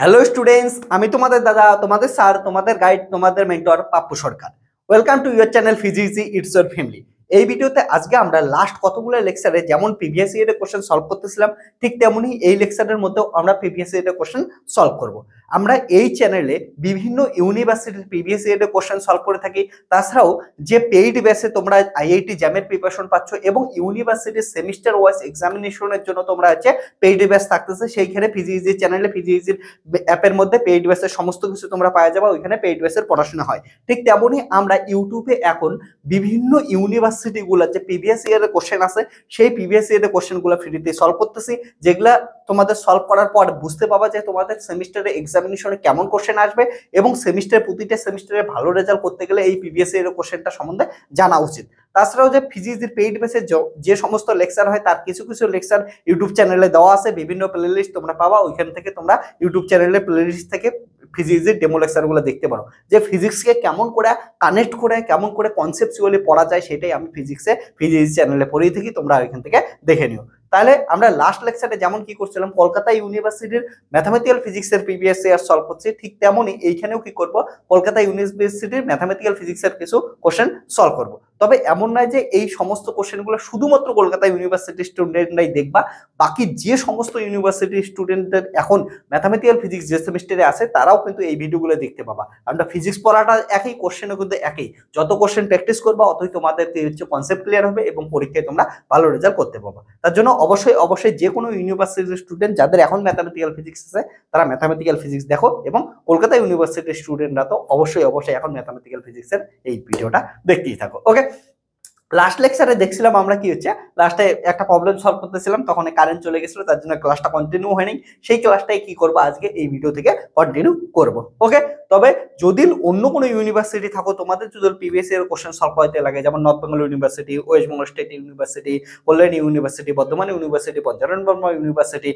Hello students আমি তোমাদের দাদা তোমাদের স্যার তোমাদের গাইড তোমাদের mentor Pappu Sarkar welcome to your channel ফিজিজি ইটস ইয়োর ফ্যামিলি এই ভিডিওতে আজকে আমরা লাস্ট কতগুলো লেকচারে যেমন প্রিভিয়াস ইয়ারের কোশ্চেন সলভ করতেছিলাম ঠিক তেমনই এই লেকচারের মধ্যেও আমরা প্রিভিয়াস ইয়ারের কোশ্চেন সলভ করবো আমরা এই চ্যানেলে বিভিন্ন ইউনিভার্সিটির প্রিভিয়াস ইয়ারের কোশ্চেন সলভ করে থাকি তাছাড়াও যে পেইড ব্যাসে তোমরা আইআইটি জ্যামের প্রিপারেশন পাচ্ছ এবং ইউনিভার্সিটির সেমিস্টার ওয়াইজ এক্সামিনেশনের জন্য তোমরা হচ্ছে পেইড ব্যাস থাকতেছে সেইখানে ফিজিইজির চ্যানেলে ফিজিইজির অ্যাপের মধ্যে পেইড ব্যাসের সমস্ত কিছু তোমরা পাওয়া যাবে ওইখানে পেইড ব্যাসের পড়াশোনা হয় ঠিক তেমনই আমরা ইউটিউবে এখন বিভিন্ন ইউনিভার্সিটিগুলো যে প্রিভিয়াস ইয়ারের কোশ্চেন আছে সেই প্রিভিয়াস ইয়ারের কোশ্চেনগুলো ফ্রিতে সলভ করতেছি যেগুলা তোমাদের সলভ করার পর বুঝতে পাবা যে তোমাদের সেমিস্টারে এক্সামিনেশনে কেমন কোশ্চেন আসবে এবং সেমিস্টারের প্রতিটা সেমিস্টারে ভালো রেজাল্ট করতে গেলে এই পিবিএস এর কোশ্চেনটা সম্বন্ধে জানা উচিত তাছাড়াও যে ফিজিক্সের পেইড বেসে যে সমস্ত লেকচার হয় তার কিছু কিছু লেকচার ইউটিউব চ্যানেলে দেওয়া আছে বিভিন্ন প্লেলিস্ট তোমরা পাবা ওইখান থেকে তোমরা ইউটিউব চ্যানেলের প্লেলিস্ট থেকে ফিজিক্সের ডেমো লেকচারগুলো দেখতে পারো যে ফিজিক্সকে কেমন করে কানেক্ট করে কেমন করে কনসেপচুয়ালি পড়া যায় সেটাই আমি ফিজিক্সে ফিজিক্স চ্যানেলে পড়িয়ে থাকি তোমরা ওইখান থেকে দেখে নিও তাহলে আমরা লাস্ট লেকচারে যেমন কি করছিলাম কলকাতা ইউনিভার্সিটির ম্যাথামেটিক্যাল ফিজিক্সের প্রিভিয়াস ইয়ার সলভ করছি ঠিক তেমনই এইখানেও কি করব কলকাতা ইউনিভার্সিটির ম্যাথামেটিক্যাল ফিজিক্সের কিছু কোশ্চেন সলভ করব তবে এমন নয় যে এই সমস্ত কোশ্চেনগুলো শুধুমাত্র কলকাতা ইউনিভার্সিটির স্টুডেন্টরাই দেখবা বাকি যে সমস্ত ইউনিভার্সিটির স্টুডেন্টদের এখন ম্যাথামেটিক্যাল ফিজিক্স যে সেমিস্টারে আছে তারাও কিন্তু এই ভিডিওগুলো দেখতে পাবা আমরা ফিজিক্স পড়াটা একই কোশ্চেনও কিন্তু একই যত কোশ্চেন প্র্যাকটিস করবা অতই তোমাদের হচ্ছে কনসেপ্ট ক্লিয়ার হবে এবং পরীক্ষায় তোমরা ভালো রেজাল্ট করতে পারবা তার জন্য অবশ্যই অবশ্যই যে কোনো ইউনিভার্সিটির স্টুডেন্ট যাদের এখন ম্যাথামেটিক্যাল ফিজিক্স আছে তারা ম্যাথামেটিক্যাল ফিজিক্স দেখো এবং কলকাতা ইউনিভার্সিটির স্টুডেন্টরা তো অবশ্যই অবশ্যই এখন ম্যাথামেটিক্যাল ফিজিক্সের এই ভিডিওটা দেখতেই থাকো ওকে লাস্ট লেকচারে দেখছিলাম আমরা কি হচ্ছে লাস্টে একটা প্রবলেম সলভ করতেছিলাম তখন কারেন্ট চলে গেছিলো তার জন্য ক্লাসটা কন্টিনিউ হয়নি সেই ক্লাসটাই কি করবো আজকে এই ভিডিও থেকে কন্টিনিউ করব ওকে তবে যদি অন্য কোনো ইউনিভার্সিটি থাকো তোমাদের যদি পিবিএস এর কোশ্চেন সলভ করতে লাগে যেমন north Bengal university west Bengal state university Kalyani university Bardhaman university Panchanan Barma university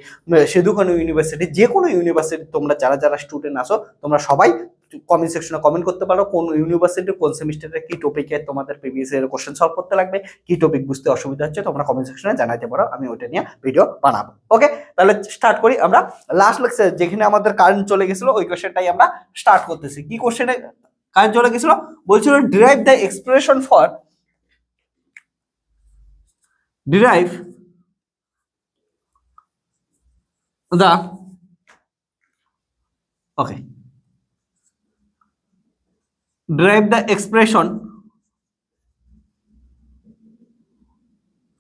সেদুখানু ইউনিভার্সিটি যে কোনো ইউনিভার্সিটি তোমরা যারা যারা স্টুডেন্ট আসো তোমরা সবাই কমেন্ট সেকশনে কমেন্ট করতে পারো কোন ইউনিভার্সিটির কোন সেমিস্টারে কি টপিকে তোমাদের প্রিভিয়াস ইয়ারের কোশ্চেন সলভ করতে লাগবে কি টপিক বুঝতে অসুবিধা হচ্ছে তোমরা কমেন্ট সেকশনে জানাতে পারো আমি ওটা নিয়ে ভিডিও বানাবো ওকে তাহলে স্টার্ট করি আমরা লাস্ট লেকচার যেখানে আমাদের কারেন্ট চলে গেছিলো ওই কোশ্চেনটাই আমরা স্টার্ট করতেছি কি কোশ্চেনে কারেন্ট চলে গেছিলো বলছিল derive the expression for derive the okay derive the expression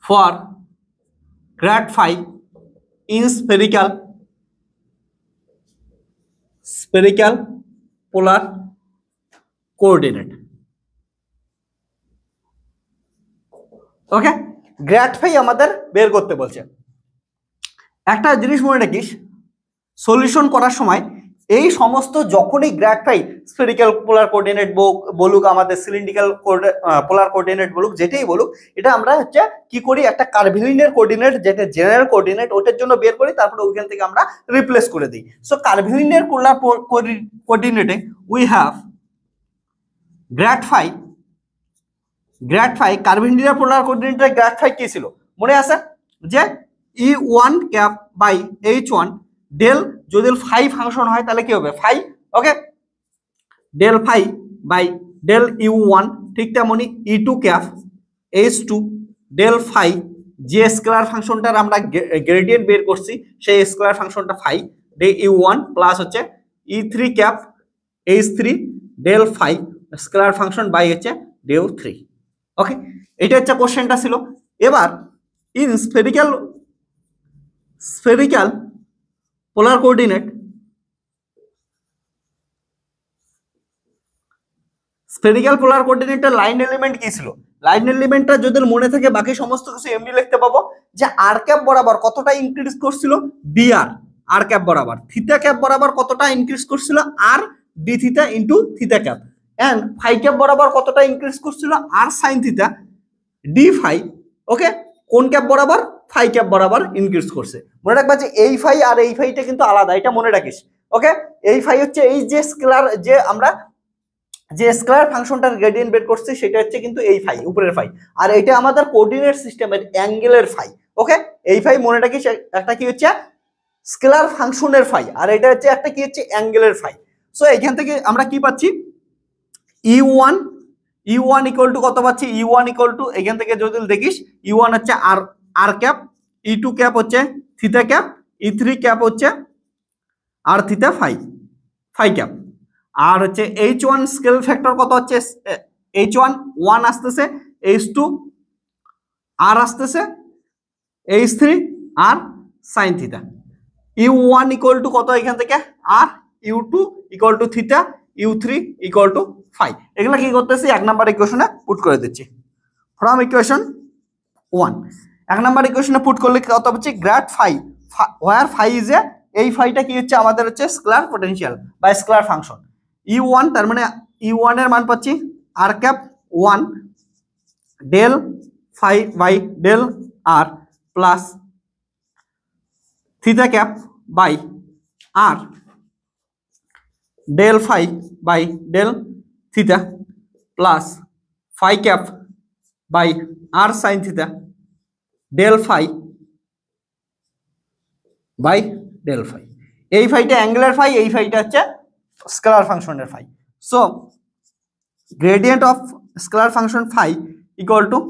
for grad phi in spherical spherical polar coordinate okay grad phi আমাদের বের করতে বলছে একটা জিনিস মনে রাখিস সলিউশন করার সময় এই সমস্ত যখনই গ্রাফাই স্পেরিক্যাল পোলার কোঅর্ডিনেট বলুক আমাদের সিলিন্ডিক্যাল পোলার কোঅর্ডিনেট বলুক যেটাই বলুক এটা আমরা হচ্ছে কি করি একটা কার্ভিলিনের কোঅর্ডিনেট যেটা জেনারেল কোঅর্ডিনেট ওটার জন্য বের করি তারপরে ওইখান থেকে আমরা রিপ্লেস করে দিই সো কার্ভিলিনের পোলার কোঅর্ডিনেটে we have grad phi grad phi curvilinear polar কোঅর্ডিনেটে গ্র্যাডফাই কি ছিল মনে আছে যে e one cap by h one del যদি ফাই ফাংশন হয় তাহলে কি হবে phi okay del phi by del u one ঠিক তেমনই e two cap h two del phi যে স্কোয়ার ফাংশনটার আমরা গ্রেডিয়েন্ট বের করছি সেই স্কোয়ার ফাংশনটা phi del u one plus হচ্ছে e three cafe h three del phi square function by হচ্ছে ডেউ থ্রি ওকে এটা হচ্ছে কোশ্চেনটা ছিল এবার in spherical spherical polar coordinate spherical polar কোঅর্ডিনেটটা লাইন এলিমেন্ট কি ছিল লাইন এলিমেন্টটা যদি মনে থাকে বাকি সমস্ত কিছু এমনি লিখতে পাবো যে আর ক্যাপ বরাবর কতটা ইনক্রিজ করছিল ডি আর আর ক্যাপ বরাবর থিতা ক্যাপ বরাবর কতটা ইনক্রিজ করছিল r d theta into theta cap and phi cap বরাবর কতটা ইনক্রিজ করছিল r sine theta d phi okay কোন ক্যাপ বরাবর ফাই ক্যাপ বরাবর ইনক্রিজ করছে মনে রাখবা যে এই ফাই আর এই ফাইটা কিন্তু আলাদা এটা মনে রাখিস ওকে এই ফাই হচ্ছে এই যে স্কেলার যে আমরা যে স্কেলার ফাংশনটার গ্রেডিয়েন্ট বের করছি সেটা হচ্ছে কিন্তু এই ফাই উপরের ফাই আর এটা আমাদের কোঅর্ডিনেট সিস্টেমের অ্যাঙ্গেলের ফাই ওকে এই ফাই মনে রাখিস একটা কি হচ্ছে স্কেলার ফাংশনের ফাই আর এটা হচ্ছে একটা কি হচ্ছে অ্যাঙ্গেলের ফাই সো এখান থেকে আমরা কি পাচ্ছি e one e one equal to কত পাচ্ছি ই ওয়ান ইকুয়াল টু এখান থেকে যদি দেখিস ই e ওয়ান হচ্ছে r r cap e two cap হচ্ছে theta cap e three cap হচ্ছে r theta phi phi cap আর হচ্ছে এইচ ওয়ান স্কেল ফ্যাক্টর কত হচ্ছে এইচ ওয়ান ওয়ান আসতেছে এইচ টু আর আসতেছে h three r sine theta u one equal to কত এখান থেকে r u two equal to theta u three equal to five এগুলো কি করতেছি এক নাম্বার ইকুয়েশনে পুট করে দিচ্ছি ফ্রম ইকুয়েশন ওয়ান এক নাম্বার ইকুয়েশনে পুট করলে কত হচ্ছে grad phi where phi is a এই ফাইটা কি হচ্ছে আমাদের হচ্ছে স্কলার পোটেনশিয়াল বা স্কলার ফাংশন ই ওয়ান তার মানে ই e ওয়ানের মান পাচ্ছি r cap one del phi by del r plus theta cap by r del phi by del theta plus phi cap by r sine theta del phi बल phi फाइटा angular phi फाइटा हे scholar function phi so gradient of scalar function phi equal to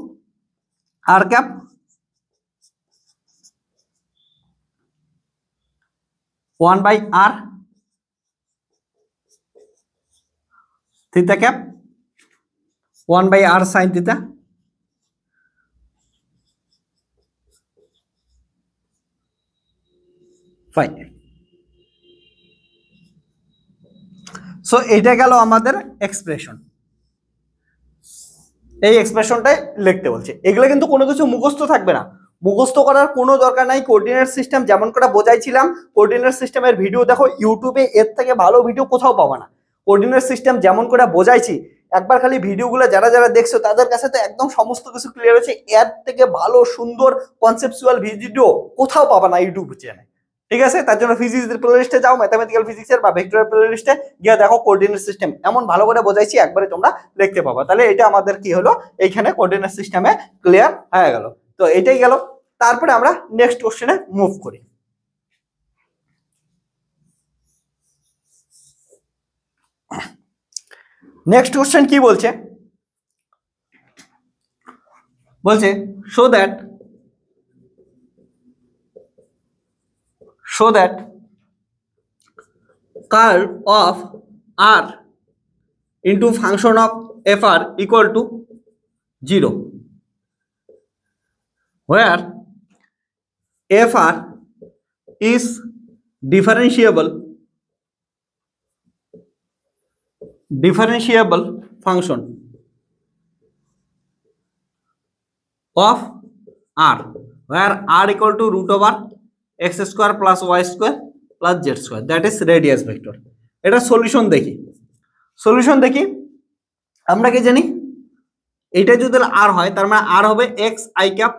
r cap one by theta cap one बर Sita fine so এটা গেল আমাদের expression এই এক্সপ্রেশনটাই লিখতে বলছে এগুলো কিন্তু কোনো কিছু মুখস্থ থাকবে না মুখস্থ করার কোনো দরকার নাই কোঅর্ডিনেট সিস্টেম যেমন করে বোঝাইছিলাম কোঅর্ডিনেট সিস্টেমের ভিডিও দেখো ইউটিউবে এর থেকে ভালো ভিডিও কোথাও পাবা না কোঅর্ডিনেট সিস্টেম যেমন করে বোঝাইছি একবার খালি ভিডিওগুলো যারা যারা দেখছো তাদের কাছে তো একদম সমস্ত কিছু ক্লিয়ার হয়েছে এর থেকে ভালো সুন্দর কনসেপচুয়াল ভিডিও কোথাও পাবা না ইউটিউব চ্যানেল ঠিক আছে তার জন্য ফিজিক্সের প্লেলিস্টে যাও ম্যাথামেটিক্যাল ফিজিক্সের বা ভেক্টরের প্লেলিস্টে গিয়ে দেখো কোঅর্ডিনেট সিস্টেম এমন ভালো করে বোঝাইছি একবারে তোমরা দেখতে পাবো তাহলে এটা আমাদের কি হলো এইখানে কোঅর্ডিনেট সিস্টেমে ক্লিয়ার হয়ে গেল তো এটাই গেল তারপরে আমরা নেক্সট কোশ্চেনে মুভ করি নেক্সট কোশ্চেন কি বলছে বলছে so that show that curve of r into function of fr equal to 0 where fr is differentiable differentiable function of r where r equal to root over. X square plus y square plus z square that is radius vector এটা solution দেখি solution দেখি আমরা কি জানি এইটা যদি আর হয় তার মানে আর হবে x I cap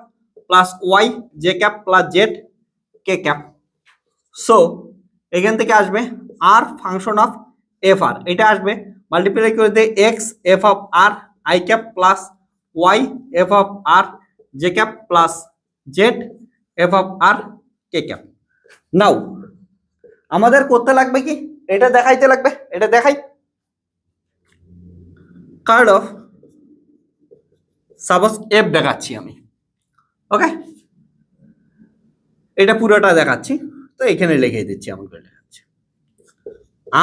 plus y j cap plus z k cap so এখান থেকে আসবে r function of f r এটা আসবে মাল্টিপ্লাই করে দিয়ে x f of r i cap plus y f of r j cap plus z f of r k k now আমাদের করতে লাগবে কি এটা দেখাইতে লাগবে এটা দেখাই কার্ড অফ সাপোজ এফ দেখাচ্ছি আমি ওকে এটা পুরোটা দেখাচ্ছি তো এখানে লিখে দিচ্ছি আমাকে করে দেখাচ্ছি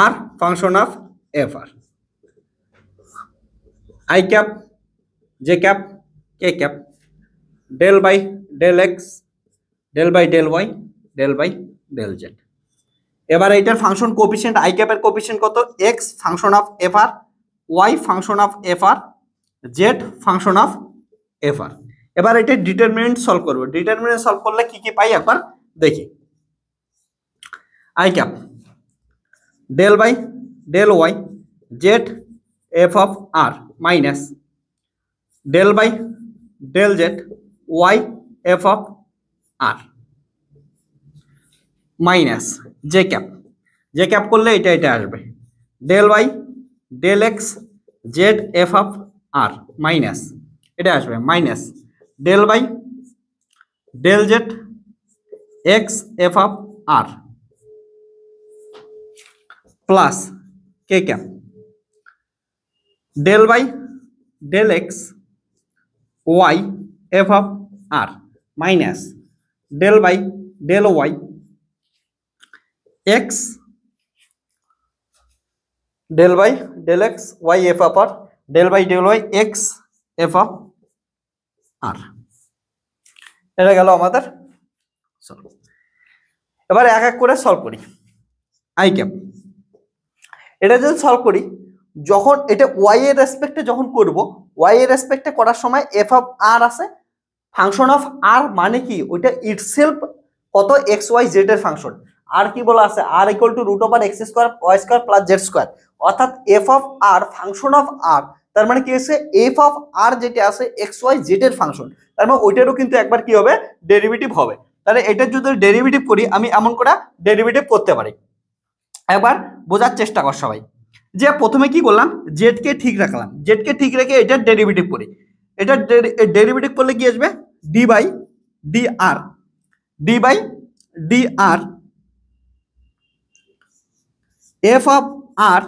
r function of f r i cap j cap K cap del by del x del by del Y del by del z এবার এটার ফাংশন কোপিসেন্ট আই ক্যাপের কোপিসেন্ট কত x function of f r y function of f r z function of f r এবার এটা determinant solve করবো determinant solve করলে কি কি পাই একবার দেখি i cap del by del y Z f of r minus del by del z y f of r minus J cap j cap कर del y del x z f of r minus एट आस minus del y del z x f of r plus के cap del y del x y f of r minus del y del y x del by del x y f of r del by del y x f of আর এটা গেল আমাদের solve এবার এক এক করে solve করি I cap এটা যদি সলভ করি যখন এটা ওয়াই এর রেসপেক্টে যখন করব ওয়াই এর রেসপেক্টে করার সময় এফ অফ আর আছে ফাংশন অফ আর মানে কি ওইটা ইটসেলফ কত এক্স ওয়াই জেড এর ফাংশন আর কি বলা আছে r equal to root over x square y square plus z square অর্থাৎ f of r function of r তার মানে কি হচ্ছে এফ অফ আর যেটা আছে এক্স ওয়াই জেডের ফাংশন তার মানে ওইটারও কিন্তু একবার কি হবে ডেরিভেটিভ হবে তাহলে এটার যদি ডেরিভেটিভ করি আমি এমন করে ডেরিভেটিভ করতে পারি একবার বোঝার চেষ্টা কর সবাই যে প্রথমে কি করলাম জেডকে ঠিক রাখলাম জেডকে ঠিক রেখে এটার ডেরিভেটিভ করি এটা ডেরিভেটিভ করলে কি আসবে d by d r d by d r f of r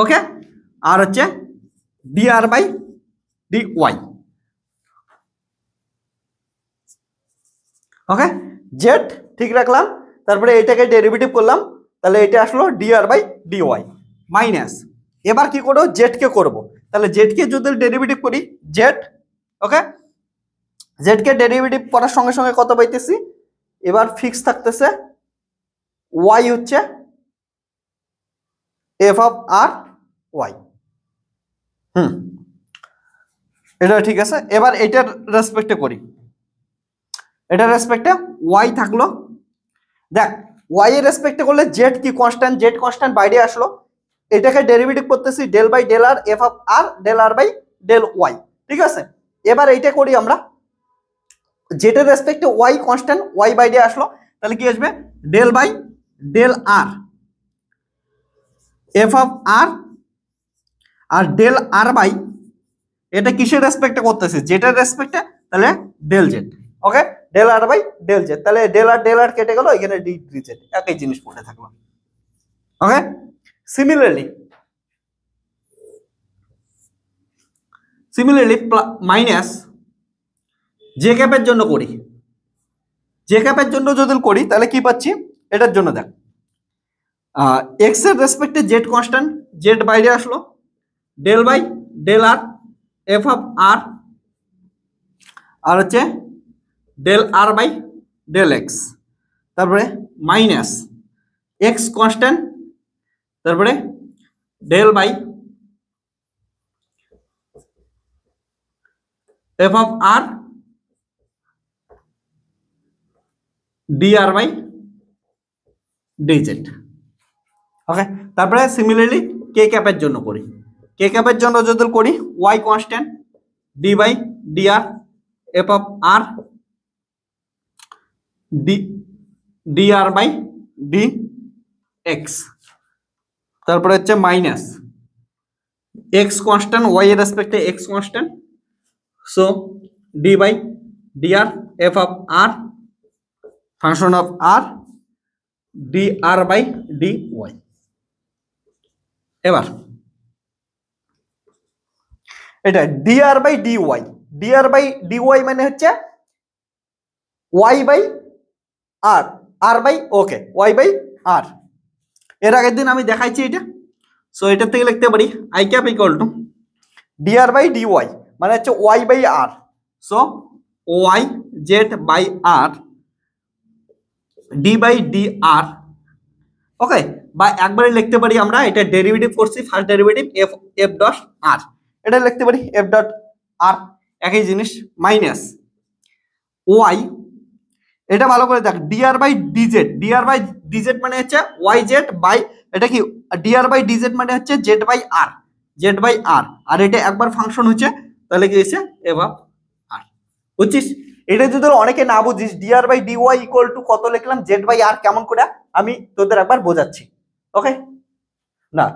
okay আর হচ্ছে d r by d y okay z ঠিক রাখলাম তারপরে এটাকে ডেরিভেটিভ করলাম তাহলে এটা আসলো d r by d y minus এবার কি করবো জেডকে করবো তাহলে জেডকে যদি ডেরিভেটিভ করি জেড ওকে জেডকে ডেরিভেটিভ করার সঙ্গে সঙ্গে কত পাইতেছি এবার ফিক্স থাকতেছে ওয়াই হচ্ছে এফ অফ আর ওয়াই হুম এটা ঠিক আছে এবার এটার রেসপেক্টে করি এটার রেসপেক্টে ওয়াই থাকলো দেখ ওয়াই এর রেসপেক্টে করলে জেড কি কনস্ট্যান্ট জেড কনস্ট্যান্ট বাইরে আসলো এটাকে ডেরিভেটিভ করতেছি del by del r f of r del r by del y ঠিক আছে এবার এইটা করি আমরা জেটের রেসপেক্টে ওয়াই কনস্ট্যান্ট ওয়াই বাইরে আসলো তাহলে কি আসবে del by del r f of r r del r by এটা কিসের রেসপেক্টে করতেছে জেটের রেসপেক্টে তাহলে del z okay del r by del z তাহলে ডেল আর ডেল আর কেটে গেল এখানে ডি ডি জেট একই জিনিস পড়ে থাকলো okay similarly similarly minus j ক্যাপের জন্য করি জে ক্যাপের জন্য যদি করি তাহলে কি পাচ্ছি এটার জন্য দেখ এক্স এর রেসপেক্টে জেড কনস্ট্যান্ট জেড বাইরে আসলো del by del r f of r আর হচ্ছে del r by del x তারপরে মাইনাস এক্স কনস্ট্যান্ট তারপরে del by f of r d r by d z okay তারপরে সিমিলারলি কে ক্যাপের জন্য করি কে ক্যাপের জন্য যদি করি y constant d by d r f of r d d r by d x তারপরে হচ্ছে মাইনাস এক্স কনস্ট্যান্ট ওয়াই এর রেসপেক্টে x constant so d by d r f of r function of r d r by d y এবার এটা dr by d y dr by d y মানে হচ্ছে y by r r by okay y by r এর আগের দিন আমি দেখাইছি এটা সো এটার থেকে লিখতে পারি i cap equal to dr by d y মানে হচ্ছে y by r so y z by r d by d r okay বা একবারে লিখতে পারি আমরা এটা ডেরিভেটিভ করছি first derivative f f dot r এটা লিখতে পারি এফ ডট আর একই জিনিস মাইনাস ওয়াই এটা ভালো করে দেখ dr by dz dr by dz মানে হচ্ছে ওয়াই জেড বাই এটা কি ডিআর বাই ডিজেড মানে হচ্ছে z by r z by r আর এটা একবার ফাংশন হচ্ছে তাহলে কি হয়েছে এভাব আর বুঝছিস এটা যদি অনেকে না বুঝিস dr by d y equal to কত লিখলাম জেড বাই আর কেমন করে আমি তোদের একবার বোঝাচ্ছি ওকে না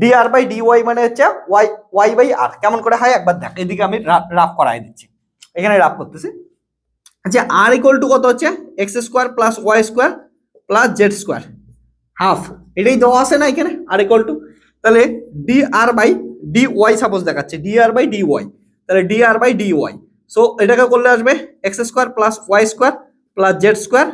d r by d y মানে হচ্ছে ওয়াই ওয়াই বাই আর কেমন করে হয় একবার দেখ এদিকে আমি রাফ করাই দিচ্ছি এখানে রাফ করতেছি আচ্ছা আর ইকুয়াল টু কত হচ্ছে x square plus y square plus z square half এটাই দেওয়া আছে না এখানে আর ইকুয়াল টু তাহলে d r by d y suppose দেখাচ্ছে d r by d y তাহলে d r by d y so এটাকে করলে আসবে x square plus y square plus z square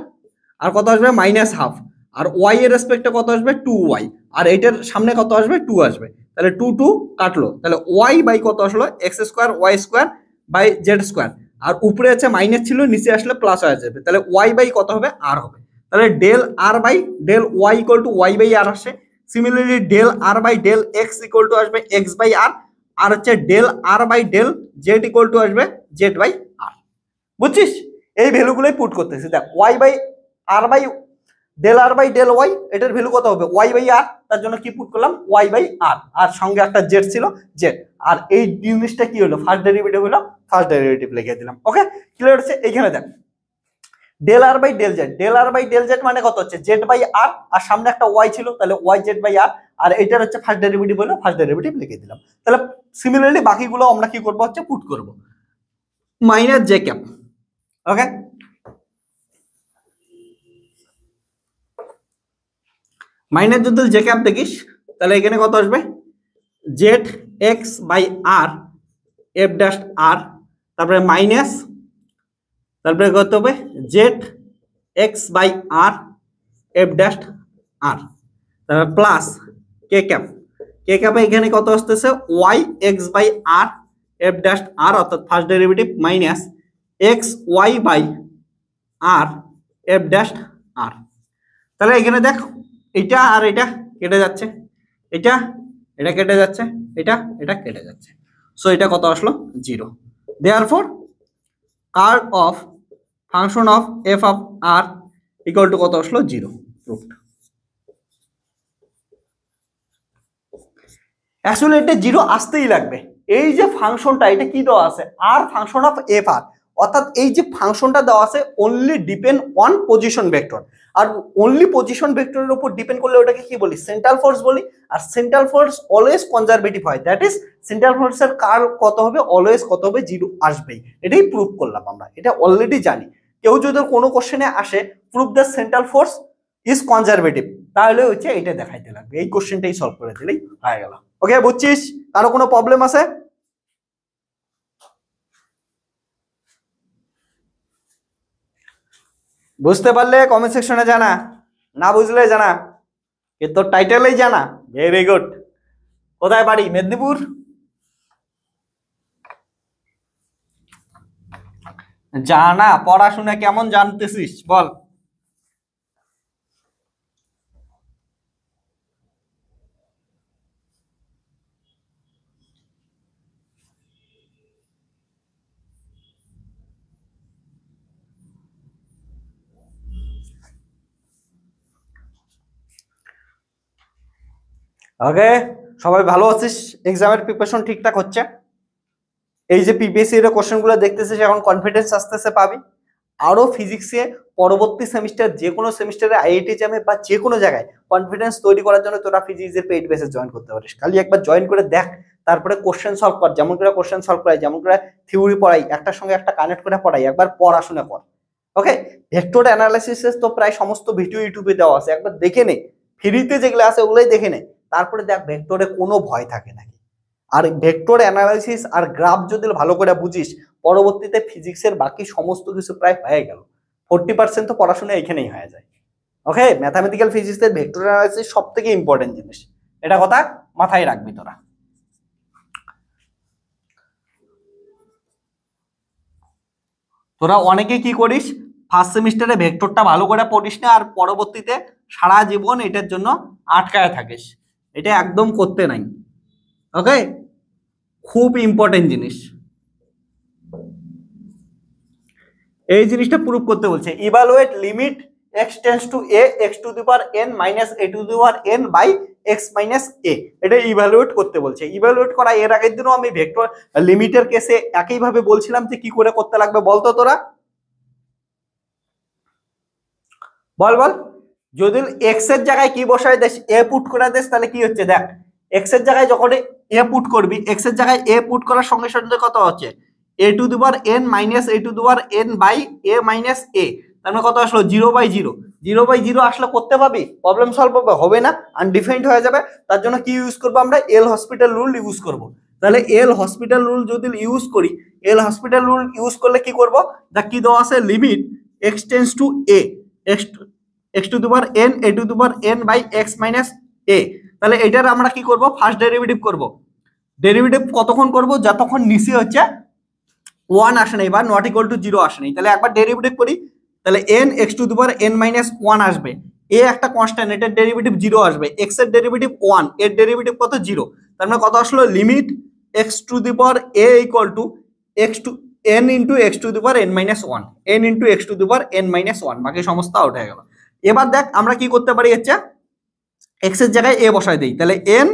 আর কত আসবে মাইনাস হাফ আর ওয়াই এর রেসপেক্টে কত আসবে টু ওয়াই আর এটার সামনে কত আসবে টু আসবে তাহলে টু টু কাটলো তাহলে ওয়াই বাই কত আসলো x square y square by z square আর উপরে আছে মাইনাস ছিল নিচে আসলে প্লাস হয়ে যাবে তাহলে ওয়াই বাই কত হবে আর হবে তাহলে del r by del Y equal to y by r আসে similarly del r by del x equal to আসবে এক্স বাই আর আর হচ্ছে del r by del z equal to আসবে জেড বাই আর বুঝছিস এই ভ্যালুগুলোই put করতেছি দেখ y by r by del r by del y এটার value কত হবে ওয়াই বাই আর তার জন্য কি পুট করলাম ওয়াই বাই আর আর সঙ্গে একটা জেড ছিল জেড আর এই জিনিসটা কি হলো ফার্স্ট ডেরিভেটিভ হলো ফার্স্ট ডেরিভেটিভ লিখে দিলাম ওকে ক্লিয়ার হচ্ছে এইখানে দেখ del r by del Z del r by del z মানে কত হচ্ছে জেড বাই আর আর সামনে একটা ওয়াই ছিল তাহলে ওয়াই জেড বাই আর আর এটার হচ্ছে ফার্স্ট ডেরিভেটিভ হলো ফার্স্ট ডেরিভেটিভ লিখে দিলাম তাহলে সিমিলারলি বাকিগুলো আমরা কি করবো হচ্ছে পুট করব minus J cap okay minus যদি জে ক্যাপ আর দেখিস তাহলে এখানে কত আসবে z x by r f dash r তারপরে মাইনাস তারপরে কত হবে z x by r f dash r তারপরে প্লাস কে ক্যাপ কে ক্যাপে এখানে কত আসতেছে y x by r f dash r অর্থাৎ first derivative minus x y by r f dash r তাহলে এখানে দেখ এটা আর এটা কেটে যাচ্ছে এটা এটা কেটে যাচ্ছে এটা এটা কেটে যাচ্ছে সো এটা কত আসলো zero therefore r of function of f of r equal to কত আসলো জিরো প্রুফড অ্যাকচুয়ালি এটা জিরো আসতেই লাগবে এই যে ফাংশনটা এটা কি দেওয়া আছে আর ফাংশন অফ এফ আর অর্থাৎ এই যে ফাংশনটা দেওয়া আছে only depend on position vector আর অনলি পজিশন ভেক্টরের উপর ডিপেন্ড করলে ওটাকে কি বলি সেন্ট্রাল ফোর্স বলি আর সেন্ট্রাল ফোর্স অলওয়েজ কনজারভেটিভ হয় দ্যাট ইজ সেন্ট্রাল ফোর্সের কার কত হবে অলওয়েজ কত হবে জিরো আসবেই এটাই প্রুভ করলাম আমরা এটা অলরেডি জানি কেউ যদি কোনো কোশ্চেনে আসে prove the central force is conservative তাহলে হচ্ছে এটা দেখাইতে লাগবে এই কোশ্চেনটাই সলভ করে দিলেই হয়ে গেল ওকে বুঝছিস কারো কোনো প্রবলেম আছে বুঝতে পারলে কমেন্ট সেকশনে জানা না বুঝলে জানা এ তোর টাইটেলেই জানা ভেরি গুড কোথায় বাড়ি মেদিনীপুর জানা পড়াশোনা কেমন জানতেছিস বল ওকে সবাই ভালো আছিস এক্সামের প্রিপারেশন ঠিকঠাক হচ্ছে এই যে পিপিএসসি এর কোশ্চেনগুলো দেখতেছিস এখন কনফিডেন্স আস্তে আস্তে পাবি আরও ফিজিক্সে পরবর্তী সেমিস্টার যে কোনো সেমিস্টারে আইআইটি জ্যামে বা যে কোনো জায়গায় কনফিডেন্স তৈরি করার জন্য তোরা ফিজিক্সের পেইড বেসে জয়েন করতে পারিস খালি একবার জয়েন করে দেখ তারপরে কোশ্চেন সলভ কর যেমন করে কোশ্চেন সলভ করাই যেমন করে থিওরি পড়াই একটার সঙ্গে একটা কানেক্ট করে পড়াই একবার পড়াশোনা কর ওকে ভেক্টর অ্যানালাইসিসের তো প্রায় সমস্ত ভিডিও ইউটিউবে দেওয়া আছে একবার দেখে নে ফ্রিতে যেগুলো আছে ওগুলোই দেখে নে তারপরে দেখ ভেক্টরে কোনো ভয় থাকে নাকি আর ভেক্টর অ্যানালাইসিস আর গ্রাফ যদি ভালো করে বুঝিস পরবর্তীতে ফিজিক্সের বাকি সমস্ত কিছু প্রায় হয়ে গেল ফোরটি পার্সেন্ট তো পড়াশোনা এখানেই হয়ে যায় ওকে ম্যাথামেটিক্যাল ফিজিক্সের ভেক্টর অ্যানালাইসিস সব থেকে ইম্পর্টেন্ট জিনিস এটা কথা মাথায় রাখবি তোরা তোরা অনেকে কি করিস ফার্স্ট সেমিস্টারে ভেক্টরটা ভালো করে পড়িস না আর পরবর্তীতে সারা জীবন এটার জন্য আটকায় থাকিস এটা একদম করতে নাই ওকে খুব ইম্পর্টেন্ট জিনিস এই জিনিসটা প্রুফ করতে বলছে evaluate limit x tends to a x to the power n minus a to the power n by x minus a এটা ইভ্যালুয়েট করতে বলছে ইভ্যালুয়েট করা এর আগের দিনও আমি ভেক্টর লিমিটের কেসে একইভাবে বলছিলাম যে কি করে করতে লাগবে বলতো তোরা বল বল যদি এক্স এর জায়গায় কি বসায় দেশ এ পুট করে দেশ তাহলে কি হচ্ছে দেখ এক্স এর জায়গায় যখন এ পুট করবি এক্স এর জায়গায় এ পুট করার সঙ্গে সঙ্গে কত হচ্ছে এ টু দুবার এন মাইনাস এ টু দুবার n by a minus a তার মানে কত আসলো zero by zero zero by zero আসলে করতে পারবি প্রবলেম সলভ হবে হবে না আনডিফাইন্ড হয়ে যাবে তার জন্য কি ইউজ করবো আমরা এল হসপিটাল রুল ইউজ করব। তাহলে এল হসপিটাল রুল যদি ইউজ করি এল হসপিটাল রুল ইউজ করলে কি করব দেখ কি দেওয়া আছে limit x tends to a x x to দুবার এন এ টু দুবার n by x minus a তাহলে এটার আমরা কি করব ফার্স্ট ডেরিভেটিভ করব ডেরিভেটিভ কতক্ষণ করব যতক্ষণ নিচে হচ্ছে ওয়ান আসে নাই বা নট ইকুয়াল টু জিরো আসে নাই তাহলে একবার ডেরিভেটিভ করি তাহলে এন এক্স টু দুবার এন মাইনাস ওয়ান আসবে এ একটা কনস্ট্যান্ট এটার ডেরিভেটিভ জিরো আসবে এক্স এর ডেরিভেটিভ ওয়ান এর ডেরিভেটিভ কত জিরো তার মানে কত আসলো limit x to the power a equal to x to n into x to the power n minus one n into x to the power n minus one বাকি সমস্ত out হয়ে গেল এবার দেখ আমরা কি করতে পারি হচ্ছে এক্সের জায়গায় এ বসায় দিই তাহলে n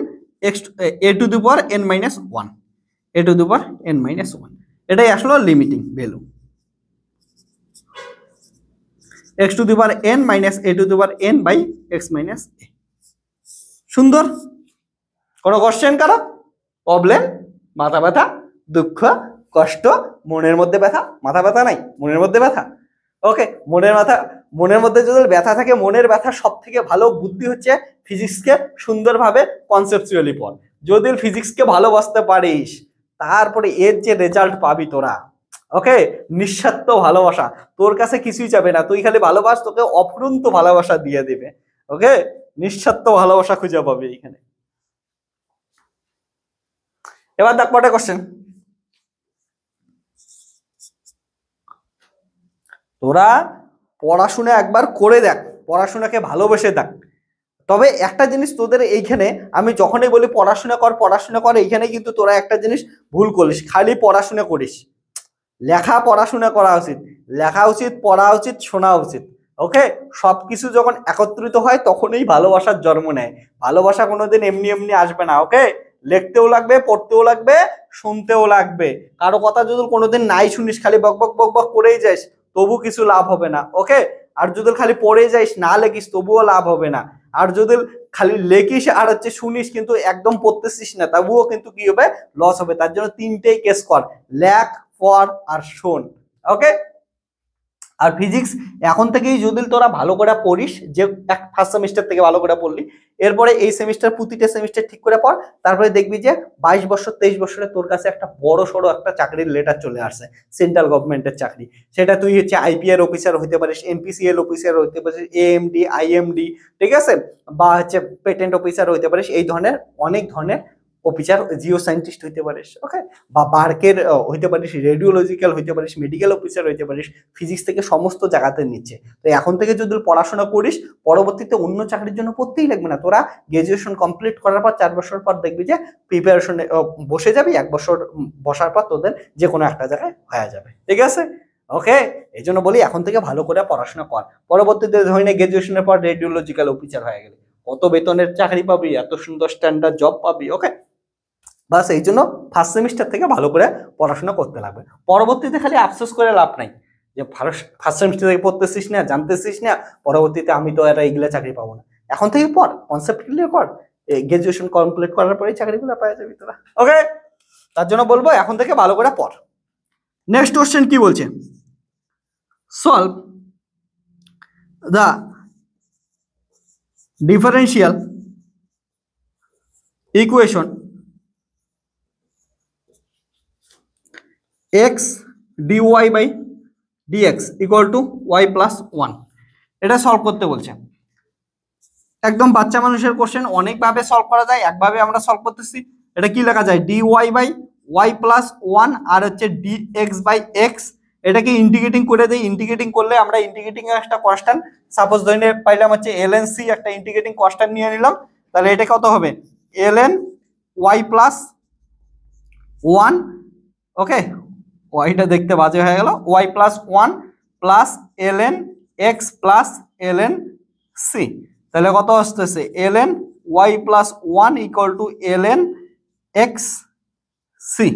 x a to the power n minus one a to the power n minus one এটাই আসলো limiting value x to the power n minus a to the power n by x minus a সুন্দর কোনো question কারো problem মাথা ব্যথা দুঃখ কষ্ট মনের মধ্যে ব্যথা মাথা ব্যথা নাই মনের মধ্যে ব্যথা ওকে মনের মাথা মনের মধ্যে যদি ব্যথা থাকে মনের ব্যথা সব থেকে ভালো বুদ্ধি হচ্ছে ফিজিক্সকে সুন্দরভাবে কনসেপচুয়ালি পড় যদি ফিজিক্সকে ভালোবাসতে পারিস তারপরে এর যে রেজাল্ট পাবি তোরা ওকে নিঃস্বার্থ ভালোবাসা তোর কাছে কিছুই যাবে না তুই খালি ভালোবাস তোকে অফরন্ত ভালোবাসা দিয়ে দেবে ওকে নিঃস্বার্থ ভালোবাসা খুঁজে পাবে এখানে এবার দেখ কটা কোশ্চেন তোরা পড়াশোনা একবার করে দেখ পড়াশোনাকে ভালোবেসে দেখ তবে একটা জিনিস তোদের এইখানে আমি যখনই বলি পড়াশোনা কর পড়াশোনা কর এইখানে কিন্তু তোরা একটা জিনিস ভুল করিস খালি পড়াশোনা করিস লেখা পড়াশোনা করা উচিত লেখা উচিত পড়া উচিত শোনা উচিত ওকে সব কিছু যখন একত্রিত হয় তখনই ভালোবাসার জন্ম নেয় ভালোবাসা কোনোদিন এমনি এমনি আসবে না ওকে লিখতেও লাগবে পড়তেও লাগবে শুনতেও লাগবে কারো কথা যদি কোনোদিন নাই শুনিস খালি বক বক বক বক করেই যাস তবু কিছু লাভ হবে না ওকে আর যদি খালি পড়ে যাইস না লেখিস তবুও লাভ হবে না আর যদি খালি লেখিস আর হচ্ছে শুনিস কিন্তু একদম পড়তেছিস না তবুও কিন্তু কি হবে লস হবে তার জন্য তিনটেই কেস কর লেখ পড় আর শোন ওকে আর ফিজিক্স এখন থেকেই যদি তোরা ভালো করে পড়িস যে এক ফার্স্ট সেমিস্টার থেকে ভালো করে পড়লি এরপরে এই সেমিস্টার প্রতিটা সেমিস্টার ঠিক করে পড় তারপরে দেখবি যে বাইশ বছর তেইশ বছরে তোর কাছে একটা বড় সড়ো একটা চাকরির লেটার চলে আসছে সেন্ট্রাল গভর্নমেন্টের চাকরি সেটা তুই হচ্ছে আইপিআর অফিসার হতে পারিস এমপিসিএল অফিসার হতে পারিস এএমডি আইএমডি ঠিক আছে বা হচ্ছে পেটেন্ট অফিসার হতে পারিস এই ধরনের অনেক ধরনের অফিসার জিও সায়েন্টিস্ট হইতে পারিস ওকে বা বার্কের হইতে পারিস রেডিওলজিক্যাল হইতে পারিস মেডিকেল অফিসার হইতে পারিস ফিজিক্স থেকে সমস্ত জায়গাতে নিচ্ছে তো এখন থেকে যদি পড়াশোনা করিস পরবর্তীতে অন্য চাকরির জন্য পড়তেই লাগবে না তোরা গ্রাজুয়েশন কমপ্লিট করার পর চার বছর পর দেখবি যে প্রিপারেশনে বসে যাবি এক বছর বসার পর তোদের যে কোনো একটা জায়গায় হয়ে যাবে ঠিক আছে ওকে এই জন্য বলি এখন থেকে ভালো করে পড়াশোনা কর পরবর্তীতে ধরে না গ্রাজুয়েশনের পর রেডিওলজিক্যাল অফিসার হয়ে গেলে কত বেতনের চাকরি পাবি এত সুন্দর স্ট্যান্ডার্ড জব পাবি ওকে বাস এই জন্য ফার্স্ট সেমিস্টার থেকে ভালো করে পড়াশোনা করতে লাগবে পরবর্তীতে খালি আফসোস করে লাভ নাই যে ফার্স্ট সেমিস্টার থেকে পড়তেছিস না জানতেছিস না পরবর্তীতে আমি তো এটা এগুলো চাকরি পাবো না এখন থেকে পর কনসেপ্ট ক্লিয়ার কর গ্রাজুয়েশন কমপ্লিট করার পরেই চাকরিগুলো পাওয়া যাবে তোরা ওকে তার জন্য বলবো এখন থেকে ভালো করে পড় নেক্সট কোশ্চেন কি বলছে solve the differential equation x d y by dx equal to y plus one এটা সলভ করতে বলছে একদম বাচ্চা মানুষের কোশ্চেন অনেকভাবে সলভ করা যায় একভাবে আমরা সলভ করতেছি এটা কি লেখা যায় d y by y plus one আর হচ্ছে ডি এক্স বাই এক্স এটাকে ইন্টিগ্রেটিং করে দিই ইন্টিগ্রেটিং করলে আমরা ইন্টিগ্রেটিং একটা কনস্ট্যান্ট সাপোজ ধরে পাইলাম হচ্ছে এল এন সি একটা ইন্টিগ্রেটিং কনস্ট্যান্ট নিয়ে নিলাম তাহলে এটা কত হবে l n y plus one okay ওয়াইটা দেখতে বাজে হয়ে গেল y plus one plus l n x plus l n c তাহলে কত আসতেছে l n y plus one equal to l n x c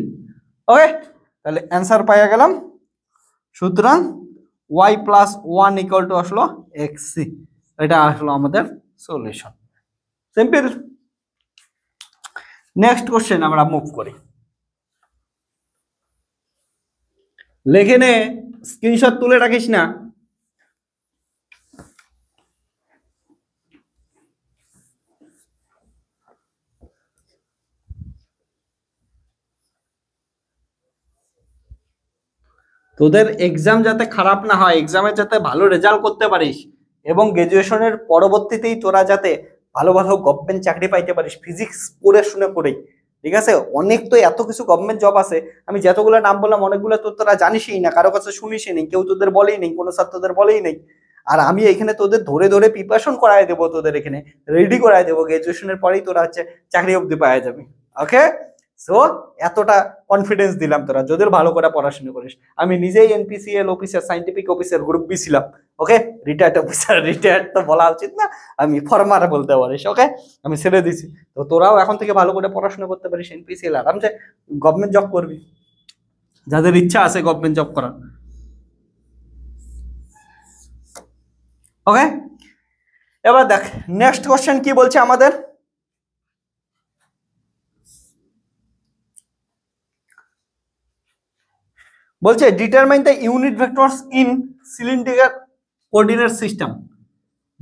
okay তাহলে অ্যান্সার পাইয়া গেলাম সুতরাং y plus one equal to আসলো এক্স সি এটা আসলো আমাদের সলিউশন সিম্পল নেক্সট কোশ্চেন আমরা মুভ করি লেখে নে স্ক্রিনশট তুলে রাখিস না তোদের এক্সাম যাতে খারাপ না হয় এক্সামে যাতে ভালো রেজাল্ট করতে পারিস এবং গ্র্যাজুয়েশনের পরবর্তীতেই তোরা যাতে ভালো ভালো গভর্নমেন্ট চাকরি পাইতে পারিস ফিজিক্স পড়ে শুনে পড়েই ঠিক আছে অনেক তো এত কিছু গভর্নমেন্ট জব আছে আমি যতগুলো নাম বললাম অনেকগুলো তো তোরা জানিসই না কারো কাছে শুনিসই নেই কেউ তোদের বলেই নেই কোনো তোদের বলেই নেই আর আমি এখানে তোদের ধরে ধরে প্রিপারেশন করাই দেবো তোদের এখানে রেডি করাই দেবো গ্রাজুয়েশনের পরেই তোরা হচ্ছে চাকরি অবধি পাওয়া যাবে ওকে সো এতটা কনফিডেন্স দিলাম তোরা যদি ভালো করে পড়াশোনা করিস আমি নিজেই NPCL officer scientific officer group B ছিলাম ওকে রিটায়ার্ড অফিসার রিটায়ার্ড তো বলা উচিত না আমি ফর্মার বলতে পারিস ওকে আমি ছেড়ে দিছি তো তোরাও এখন থেকে ভালো করে পড়াশোনা করতে পারিস এনপিসিএল আরামসে গভর্নমেন্ট জব করবি যাদের ইচ্ছা আছে গভর্নমেন্ট জব করার ওকে এবার দেখ নেক্সট কোশ্চেন কি বলছে আমাদের বলছে determine the unit vectors in cylindrical coordinate system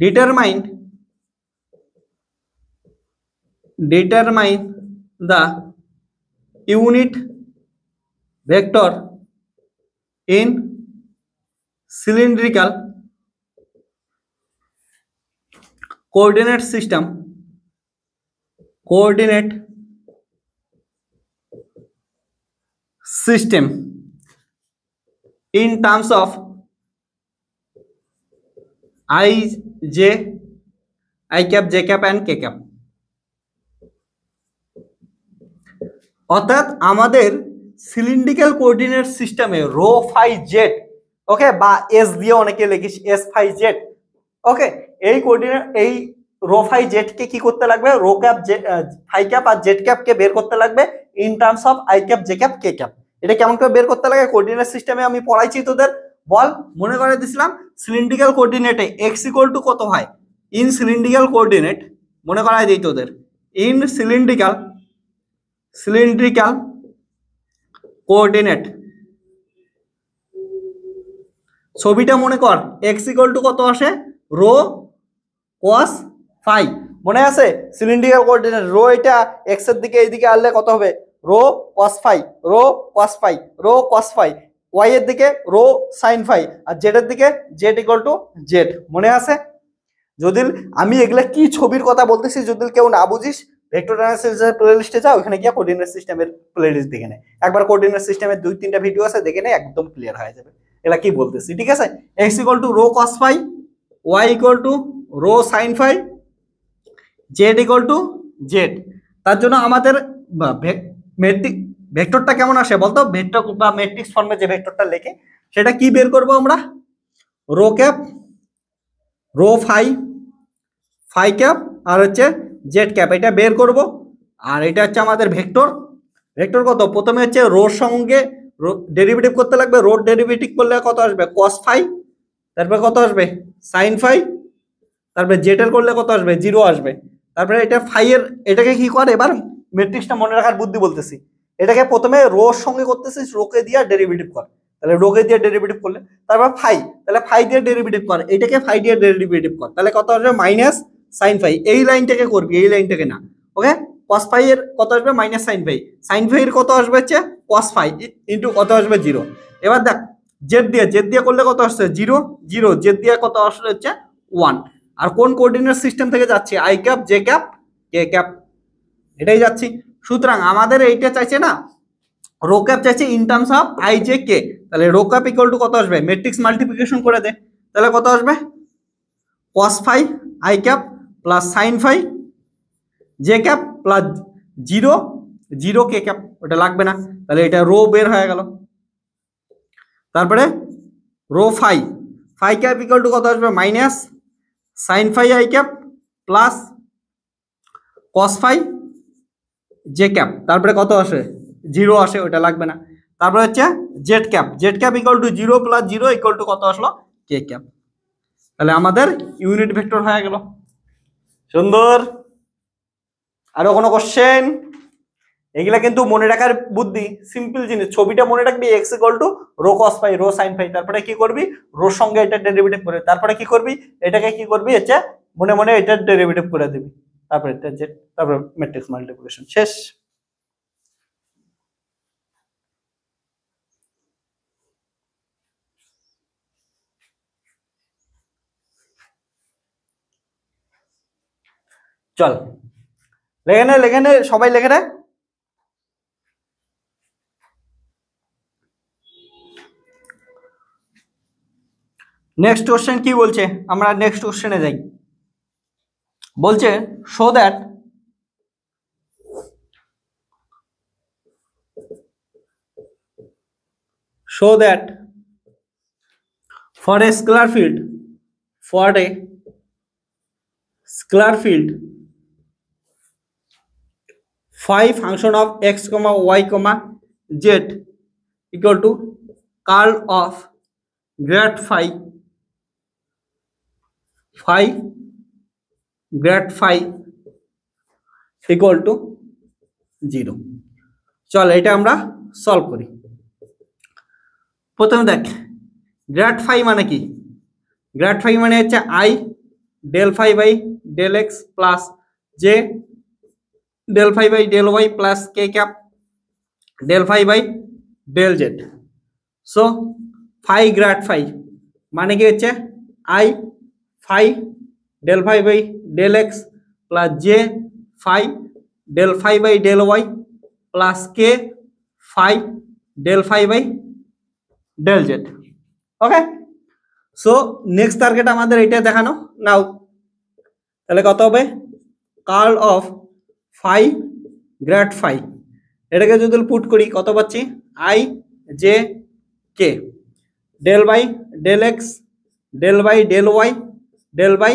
determine determine the unit vector in cylindrical coordinate system coordinate system in terms of i j i cap j cap and k cap অর্থাৎ আমাদের cylindrical coordinate সিস্টেমে rho phi z okay বা s দিয়ে অনেকে লিখিস s phi z okay এই coordinate এই rho phi জেডকে কি করতে লাগবে rho cap j phi cap আর জেড ক্যাপকে বের করতে লাগবে in terms of i cap j cap K cap এটা কেমন করে বের করতে লাগে কোঅর্ডিনেট সিস্টেমে আমি পড়াইছি তোদের বল মনে করে দিছিলাম সিলিন্ড্রিক্যাল কোঅর্ডিনেটে এক্স ইকুয়াল টু কত হয় ইন সিলিন্ড্রিক্যাল কোঅর্ডিনেট মনে করাই দিই তোদের ইন সিলিন্ড্রিক্যাল সিলিন্ড্রিক্যাল কোঅর্ডিনেট ছবিটা মনে কর এক্স ইকুয়াল টু কত আসে রো কস ফাই মনে আছে সিলিন্ড্রিক্যাল কোঅর্ডিনেট রো এটা এক্সের দিকে এইদিকে আনলে কত হবে rho cos phi rho cos phi rho cos phi y এর দিকে রো সাইন ফাই আর জেডের দিকে জেড ইকুয়াল টু জেড মনে আছে যদি আমি এগুলো কি ছবির কথা বলতেছি যদি কেউ না বুঝিস ভেক্টর অ্যানালিসিসের প্লেলিস্টে যাও ওখানে গিয়ে কোঅর্ডিনেট সিস্টেমের প্লেলিস্ট দেখে নে একবার কোঅর্ডিনেট সিস্টেমের দুই তিনটা ভিডিও আছে দেখে নে একদম ক্লিয়ার হয়ে যাবে এটা কি বলতেছি ঠিক আছে x equal to rho cos phi y to rho sine z to z তার জন্য আমাদের মেট্রিক ভেক্টরটা কেমন আসে বলতো ভেক্টর বা ম্যাট্রিক্স ফর্মে যে ভেক্টরটা লেখে সেটা কি বের করব আমরা rho cap rho phi phi cap আর হচ্ছে জেড ক্যাপ এটা বের করব আর এটা হচ্ছে আমাদের ভেক্টর ভেক্টর কত প্রথমে হচ্ছে রোর সঙ্গে রো ডেরিভেটিভ করতে লাগবে রোড ডেরিভেটিভ করলে কত আসবে কস ফাই তারপরে কত আসবে সাইন ফাই তারপরে জেটের করলে কত আসবে জিরো আসবে তারপরে এটা ফাইয়ের এটাকে কি করে এবার ম্যাট্রিক্সটা মনে রাখার বুদ্ধি বলতেছি এটাকে প্রথমে রোর সঙ্গে করতেছিস রোকে দিয়ে ডেরিভেটিভ কর তাহলে রোগে দিয়ে ডেরিভেটিভ করলে তারপর ফাই তাহলে ফাই দিয়ে ডেরিভেটিভ কর এটাকে ফাই দিয়ে ডেরিভেটিভ কর তাহলে কত আসবে মাইনাস সাইন ফাই এই লাইনটাকে করবি এই লাইনটাকে না ওকে কস ফাই এর কত আসবে minus sine phi sine phi এর কত আসবে হচ্ছে কস ফাই ইন্টু কত আসবে জিরো এবার দেখ জেড দিয়ে জেড দিয়ে করলে কত আসছে জিরো জিরো জেড দিয়ে কত আসলে হচ্ছে ওয়ান আর কোন কোঅর্ডিনেট সিস্টেম থেকে যাচ্ছে i cap j cap K cap এটাই যাচ্ছি সুতরাং আমাদের এইটা চাইছে না রো চাইছে in terms of i J k তাহলে রো ক্যাপ ইকুয়াল টু কত আসবে ম্যাট্রিক্স মাল্টিপ্লিকেশন করে দে তাহলে কত আসবে cos phi i cap plus sine phi j cap plus zero zero k cap ওটা লাগবে না তাহলে এটা রো বের হয়ে গেল তারপরে rho phi phi cap equal to কত আসবে minus sine phi i cap plus cos phi j cap তারপরে কত আসে জিরো আসে ওটা লাগবে না তারপরে হচ্ছে z cap z cap equal to zero plus zero equal to কত আসলো কে ক্যাপ তাহলে আমাদের ইউনিট ভেক্টর হয়ে গেল সুন্দর আরও কোনো কোশ্চেন এগুলা কিন্তু মনে রাখার বুদ্ধি সিম্পল জিনিস ছবিটা মনে রাখবি x equal to rho cos phi rho sine phi তারপরে কি করবি রোর সঙ্গে এটা ডেরিভেটিভ করে তারপরে কি করবি এটাকে কি করবি হচ্ছে মনে মনে এটা ডেরিভেটিভ করে দিবি তারপরে একটা জেড তারপরে ম্যাট্রিক্স মাল্টিপ্লিকেশন শেষ চল লেখে নেয় লেখে নেয় সবাই লেখে নে নেক্সট কোশ্চেন কি বলছে আমরা নেক্সট কোশ্চেনে যাই বলছে show that show that for a square field for a scalar field five function of x comma y comma z equal to curl of grad phi phi grad phi equal to zero চল এটা আমরা solve করি প্রথমে দেখ grad phi মানে কি grad five মানে হচ্ছে I del phi by del X plus J del phi by del Y plus K cap del phi by del Z so phi grad phi মানে কি হচ্ছে I phi del phi by del X plus J phi del phi by del Y plus K phi del phi by del Z okay so next target আমাদের এটা দেখানো নাও তাহলে কত হবে curl of phi grad phi এটাকে যদি put করি কত পাচ্ছি I J K del by del x del by del Y del by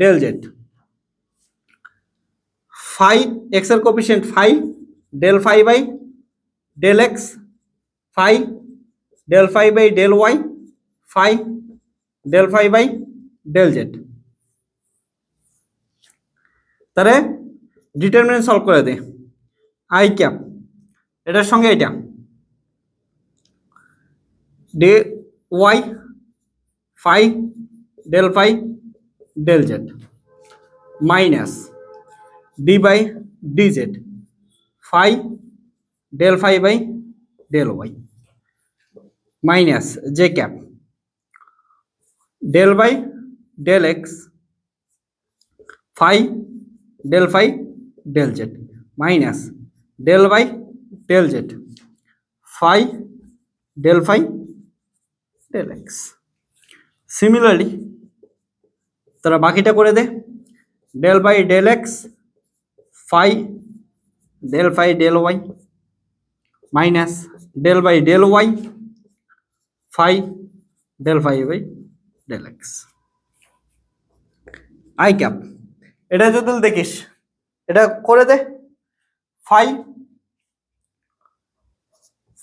del Z phi এক্সের coefficient phi del phi by del X phi del phi by del Y phi del phi by del Z তারে determinant solve করে দে I cap এটার সঙ্গে এটা ডে Y phi del phi del Z minus D by D Z five del five by del Y minus J cap del by del X five del five del Z minus del by del Z five del five del X similarly তারা বাকিটা করে দে del by del X phi del phi del Y minus del by del Y phi del phi by del X I cap এটা যদি দেখিস এটা করে দে phi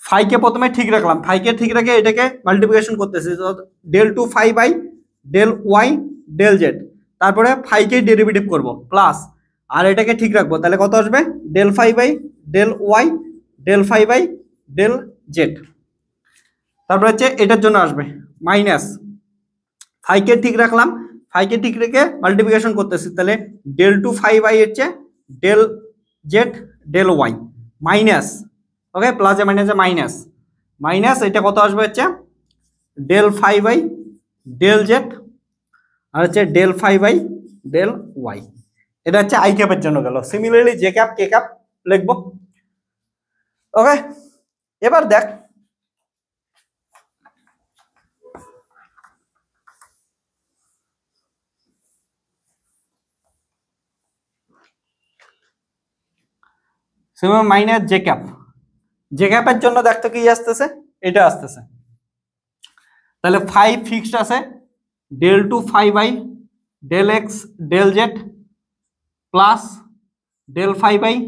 ফাইকে প্রথমে ঠিক রাখলাম ফাইকে ঠিক রেখে এটাকে মাল্টিপ্লিকেশন করতেছি del two phi by del Y del Z তারপরে ফাইকেই ডেরিভেটিভ করব প্লাস আর এটাকে ঠিক রাখবো তাহলে কত আসবে del phi by del Y del phi by del Z তারপরে হচ্ছে এটার জন্য আসবে মাইনাস ফাইকে ঠিক রাখলাম ফাইকে ঠিক রেখে মাল্টিপ্লিকেশন করতেছি তাহলে ডেল টু ফাই বাই হচ্ছে del Z del Y minus okay প্লাসে মাইনাসে মাইনাস মাইনাস এটা কত আসবে হচ্ছে del phi by del Z আর হচ্ছে del phi by del Y এটা হচ্ছে আই ক্যাপের জন্য গেল সিমিলারলি জে ক্যাপ কে ক্যাপ লিখব ওকে এবার দেখ similar minus J cap J ক্যাপের জন্য দেখতো কি আসতেছে এটা আসতেছে তাহলে ফাইভ ফিক্সড আছে del two five I del X del Z plus del five I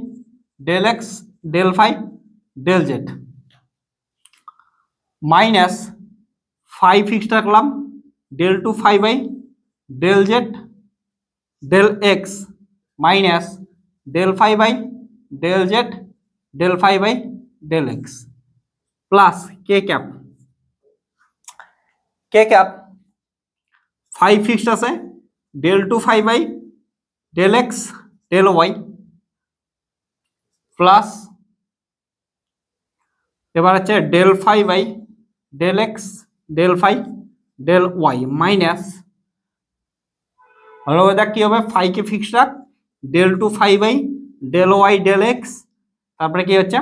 del X del five del Z minus five fix रखलाम del two five I del Z del X minus del five I del Z del five I del X plus के cap K cap 5 fixed আছে del two 5 by del x del Y plus এবারে আছে del 5 by del x del 5 del Y minus তাহলে এটা কি হবে 5 কে fixed রাখ del two 5 by del Y del x তারপরে কি হচ্ছে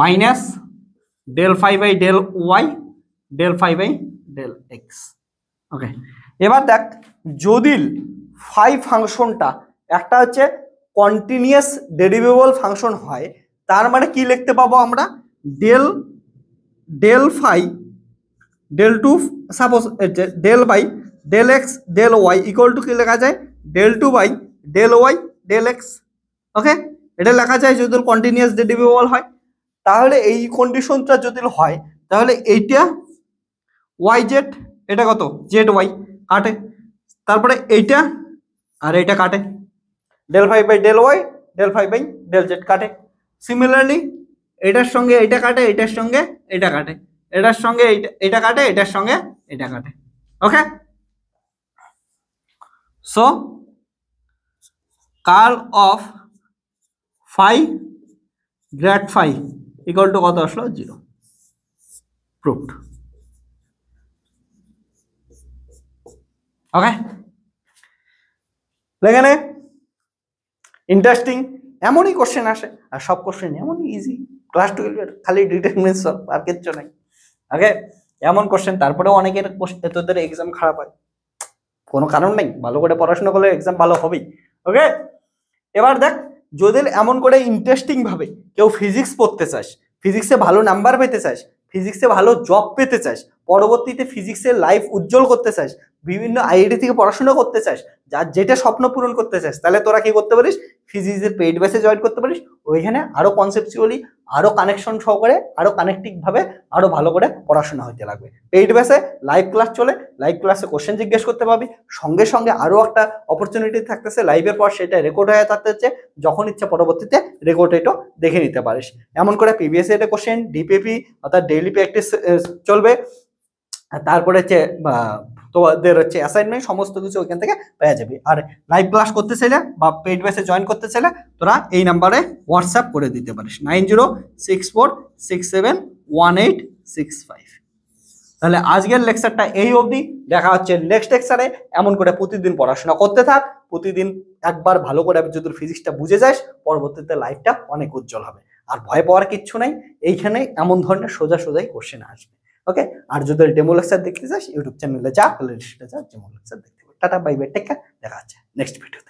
minus del 5 by del Y del 5 by del X okay এবার দেখ যদি ফাই ফাংশনটা একটা হচ্ছে কন্টিনিউয়াস ডেরিভেবল ফাংশন হয় তার মানে কি লিখতে পাবো আমরা del del phi del two suppose del by del x del Y equal to কী লেখা যায় del two by del Y del X okay এটা লেখা যায় যদি কন্টিনিউয়াস ডেরিভেবল হয় তাহলে এই কন্ডিশনটা যদি হয় তাহলে এইটা ওয়াই জেড এটা কত জেড ওয়াই কাটে তারপরে এইটা আর এইটা কাটে del five by del Y del five by del Z কাটে সিমিলারলি এটার সঙ্গে এটা কাটে এটার সঙ্গে এটা কাটে এটার সঙ্গে এটা কাটে এটার সঙ্গে এটা কাটে okay so curl of phi grad phi equal to কত আসলো জিরো প্রুফ ওকে এখানে ইন্টারেস্টিং এমনই কোশ্চেন আসে আর সব কোশ্চেন এমনই ইজি ক্লাস টুয়েলভের খালি ডিটারমিনেন্স সব আর কিচ্ছু নেই ওকে এমন কোশ্চেন তারপরেও অনেকের তোদের এক্সাম খারাপ হয় কোনো কারণ নেই ভালো করে পড়াশোনা করলে এক্সাম ভালো হবেই ওকে এবার দেখ যদি এমন করে ইন্টারেস্টিংভাবে কেউ ফিজিক্স পড়তে চাস ফিজিক্সে ভালো নাম্বার পেতে চাস ফিজিক্সে ভালো জব পেতে চাস পরবর্তীতে ফিজিক্সের লাইফ উজ্জ্বল করতে চাস বিভিন্ন আইআইটি থেকে পড়াশোনা করতে চাস যার যেটা স্বপ্ন পূরণ করতে চাস তাহলে তোরা কি করতে পারিস ফিজিক্সের পেইড ব্যাচে জয়েন করতে পারিস ওইখানে আরও কনসেপচুয়ালি আরও কানেকশন সহকারে আরও কানেকটিভভাবে আরও ভালো করে পড়াশোনা হতে লাগবে পেইড ব্যাচে লাইভ ক্লাস চলে লাইভ ক্লাসে কোশ্চেন জিজ্ঞেস করতে পারবি সঙ্গে সঙ্গে আরও একটা অপরচুনিটি থাকতেছে লাইভের পর সেটা রেকর্ড হয়ে থাকতেছে যখন ইচ্ছা পরবর্তীতে রেকর্ড এটাও দেখে নিতে পারিস এমন করে পিবিএসএ কোশ্চেন ডিপিপি অর্থাৎ ডেইলি প্র্যাকটিস চলবে তারপরে হচ্ছে তোমাদের হচ্ছে অ্যাসাইনমেন্ট সমস্ত কিছু ওইখান থেকে পেয়ে যাবে আর লাইভ ক্লাস করতে চাইলে বা পেইড বেসে জয়েন করতে চাইলে তোরা এই নাম্বারে হোয়াটসঅ্যাপ করে দিতে পারিস nine zero six four six seven one eight six five তাহলে আজকের লেকচারটা এই অবধি দেখা হচ্ছে নেক্সট লেকচারে এমন করে প্রতিদিন পড়াশোনা করতে থাক প্রতিদিন একবার ভালো করে যদি ফিজিক্সটা বুঝে যাস পরবর্তীতে লাইফটা অনেক উজ্জ্বল হবে আর ভয় পাওয়ার কিচ্ছু নাই এইখানে এমন ধরনের সোজা সোজাই কোশ্চেন আসবে ওকে আর যদি ডেমো লেকচার দেখতে চাস ইউটিউব চ্যানেলে যা তাহলে লিস্টে যা ডেমো লেকচার দেখতে টাটা বাই বাই টেক দেখা যাচ্ছে নেক্সট ভিডিওতে